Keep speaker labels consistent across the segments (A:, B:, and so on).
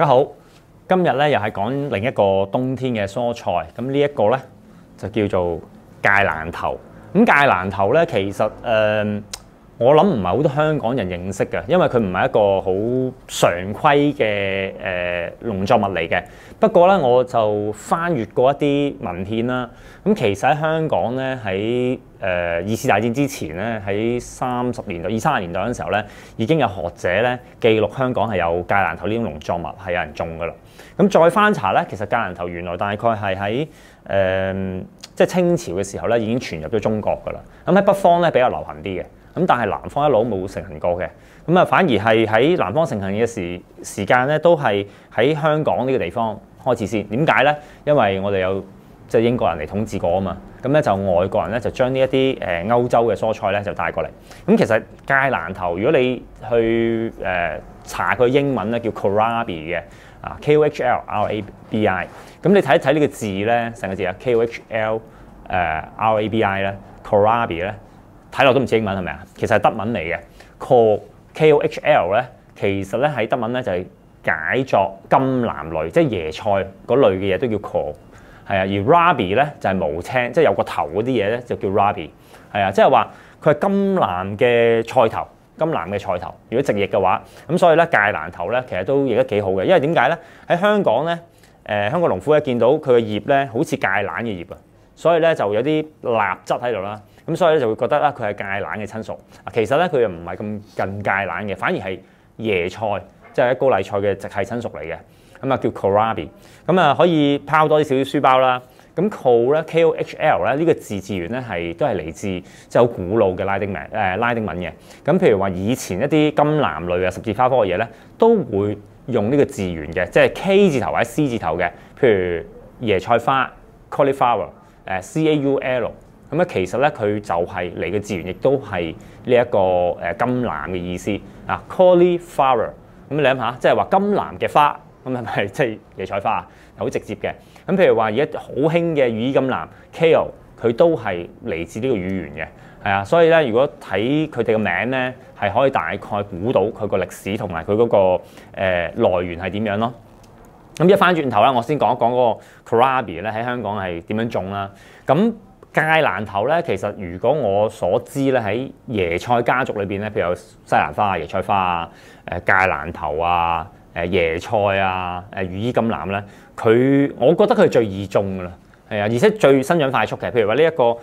A: 大家好，今日咧又系讲另一个冬天嘅蔬菜，咁呢一个咧就叫做芥兰头。咁芥兰头咧，其实诶。我諗唔係好多香港人認識嘅，因為佢唔係一個好常規嘅誒農作物嚟嘅。不過咧，我就翻越過一啲文獻啦。咁其實喺香港咧，喺誒二次大戰之前咧，喺三十年代、二三十年代嘅時候咧，已經有學者咧記錄香港係有芥蘭頭呢種農作物係有人種㗎啦。咁再翻查咧，其實芥蘭頭原來大概係喺誒即係清朝嘅時候咧已經傳入咗中國㗎啦。咁喺北方咧比較流行啲嘅。咁但係南方一路冇盛行過嘅，咁啊反而係喺南方盛行嘅時時間咧，都係喺香港呢個地方開始先。點解咧？因為我哋有即係英國人嚟統治過啊嘛，咁咧就外國人咧就將呢一啲誒歐洲嘅蔬菜咧就帶過嚟。咁其實街攔頭，如果你去誒查佢英文咧，叫 k o r a b i 嘅啊 Kohl rabi，咁你睇一睇呢個字咧，成個字啊 Kohl 誒 rabi 咧 k o r a b i 咧。睇落都唔似英文係咪啊？其實係德文嚟嘅。K K O H L 咧，其實咧喺德文咧就係解作金蘭類，即係椰菜嗰類嘅嘢都叫 K。係啊，而 Rabi 咧就係無青，即係有個頭嗰啲嘢咧就叫 Rabi。係啊，即係話佢係金蘭嘅菜頭，金蘭嘅菜頭。如果直譯嘅話，咁所以咧芥蘭頭咧其實都亦得幾好嘅，因為點解咧？喺香港咧，誒香港農夫咧見到佢嘅葉咧好似芥蘭嘅葉啊，所以咧就有啲納質喺度啦。咁所以咧就會覺得啦，佢係芥蘭嘅親屬。啊，其實咧佢又唔係咁近芥蘭嘅，反而係椰菜，即係高麗菜嘅直系親屬嚟嘅。咁啊叫 k r a b i 咁啊可以拋多啲少少書包啦。咁 k 咧，K-O-H-L 咧，呢個字字源咧係都係嚟自即係好古老嘅拉丁文誒拉丁文嘅。咁譬如話以前一啲金藍類啊十字花科嘅嘢咧，都會用呢個字源嘅，即係 K 字頭或者 C 字頭嘅。譬如椰菜花 cauliflower，誒 C-A-U-L。咁咧，其實咧佢就係嚟嘅字源，亦都係呢一個金藍嘅意思啊 c a u l i Flower。咁你諗下，即系話金藍嘅花，咁係咪即系野菜花啊？好直接嘅。咁譬如話而家好興嘅羽金藍，Kale，佢都係嚟自呢個語源嘅，係啊。所以咧，如果睇佢哋嘅名咧，係可以大概估到佢個歷史同埋佢嗰個誒來源係點樣咯。咁一翻轉頭啦，我先講一講嗰個 Carabi 咧喺香港係點樣種啦。咁芥蘭頭咧，其實如果我所知咧，喺椰菜家族裏面咧，譬如有西蘭花啊、椰菜花啊、誒芥蘭頭啊、誒椰菜啊、誒魚衣金藍咧，佢我覺得佢最易種噶啦，係啊，而且最生長快速嘅。譬如話呢一個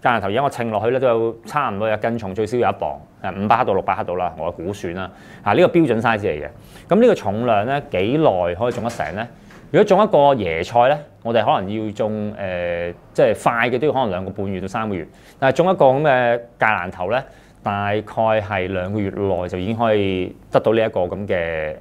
A: 芥蘭頭，而家我稱落去咧都有差唔多有斤重，最少有一磅，誒五百克到六百克到啦，我估算啦。啊，呢個標準 size 嚟嘅。咁呢個重量咧，幾耐可以種得成咧？如果種一個椰菜咧，我哋可能要種誒，即係快嘅都要可能兩個半月到三個月。但係種一個咁嘅芥蘭頭咧，大概係兩個月內就已經可以得到呢一個咁嘅誒，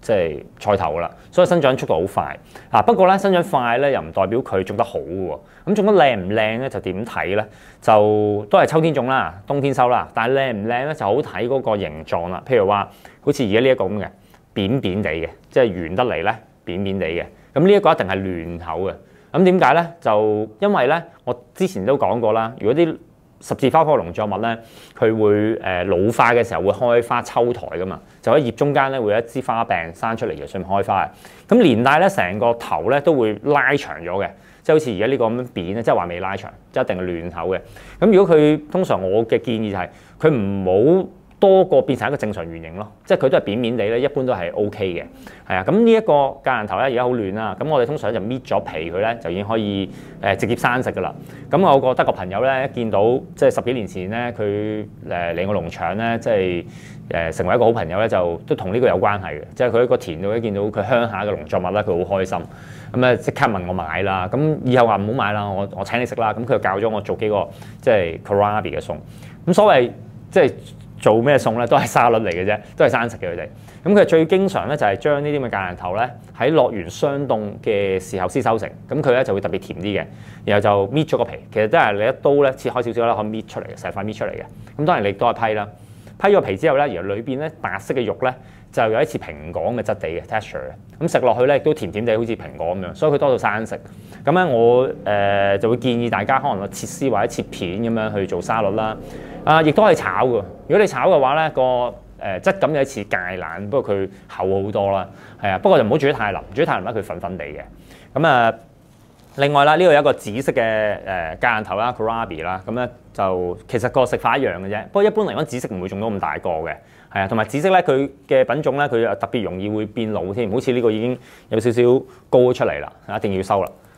A: 即係菜頭噶啦。所以生長速度好快啊。不過咧，生長快咧又唔代表佢種得好喎。咁種得靚唔靚咧就點睇咧？就都係秋天種啦，冬天收啦。但係靚唔靚咧就好睇嗰個形狀啦。譬如話，好似而家呢一個咁嘅扁扁哋嘅，即係圓得嚟咧。扁扁地嘅，咁呢一個一定係亂口嘅。咁點解咧？就因為咧，我之前都講過啦。如果啲十字花科農作物咧，佢會老化嘅時候會開花抽苔噶嘛，就喺葉中間咧會一枝花柄生出嚟嘅，上面開花嘅。咁連帶咧成個頭咧都會拉長咗嘅，即好似而家呢個咁樣扁咧，即係話未拉長，一定係亂口嘅。咁如果佢通常我嘅建議就係佢唔好。多過變成一個正常圓形咯，即係佢都係扁扁地咧，一般都係 O K 嘅，係啊。咁呢一個芥人頭咧，而家好亂啦。咁我哋通常就搣咗皮佢咧，就已經可以誒直接生食噶啦。咁我個得國朋友咧，一見到即係十幾年前咧，佢誒嚟我農場咧，即係誒成為一個好朋友咧，就都同呢個有關係嘅。即係佢喺個田度一見到佢鄉下嘅農作物咧，佢好開心，咁啊即刻問我買啦。咁以後話唔好買啦，我我請你食啦。咁佢就教咗我做幾個即係 c a r a b i 嘅餸。咁所謂即係。做咩餸咧都係沙律嚟嘅啫，都係生食嘅佢哋。咁佢最經常咧就係將呢啲咁嘅芥蘭頭咧喺落完霜凍嘅時候先收成。咁佢咧就會特別甜啲嘅。然後就搣咗個皮，其實都係你一刀咧切開少少啦，可以搣出嚟，嘅，成塊搣出嚟嘅。咁當然你都係批啦。批咗皮之後咧，然後裏邊咧白色嘅肉咧就有一次蘋果嘅質地嘅 texture 嘅。咁食落去咧都甜甜地，好似蘋果咁樣。所以佢多到生食。咁咧我誒就會建議大家可能切絲或者切片咁樣去做沙律啦。啊，亦都可以炒㗎。如果你炒嘅話咧，個誒質感有似芥蘭，不過佢厚好多啦。係啊，不過就唔好煮得太腍，煮得太腍咧佢粉粉地嘅。咁啊，另外啦，呢度有一個紫色嘅誒芥蘭頭啦 c r a b i 啦，咁咧就其實個食法一樣嘅啫。不過一般嚟講，紫色唔會種到咁大個嘅。係啊，同埋紫色咧，佢嘅品種咧，佢啊特別容易會變老添，好似呢個已經有少少高出嚟啦，一定要收啦。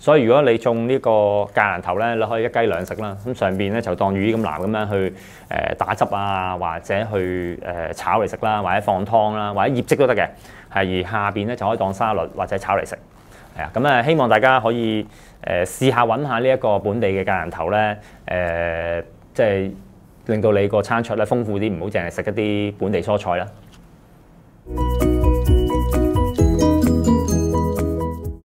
A: 所以如果你種呢個芥蘭頭咧，你可以一雞兩食啦。咁上面咧就當魚咁拿咁樣去打汁啊，或者去炒嚟食啦，或者放湯啦，或者醃汁都得嘅。係下面咧就可以當沙律或者炒嚟食。係啊，咁啊希望大家可以誒試下揾下呢一個本地嘅芥蘭頭咧，誒即係令到你個餐桌咧豐富啲，唔好淨係食一啲本地蔬菜啦。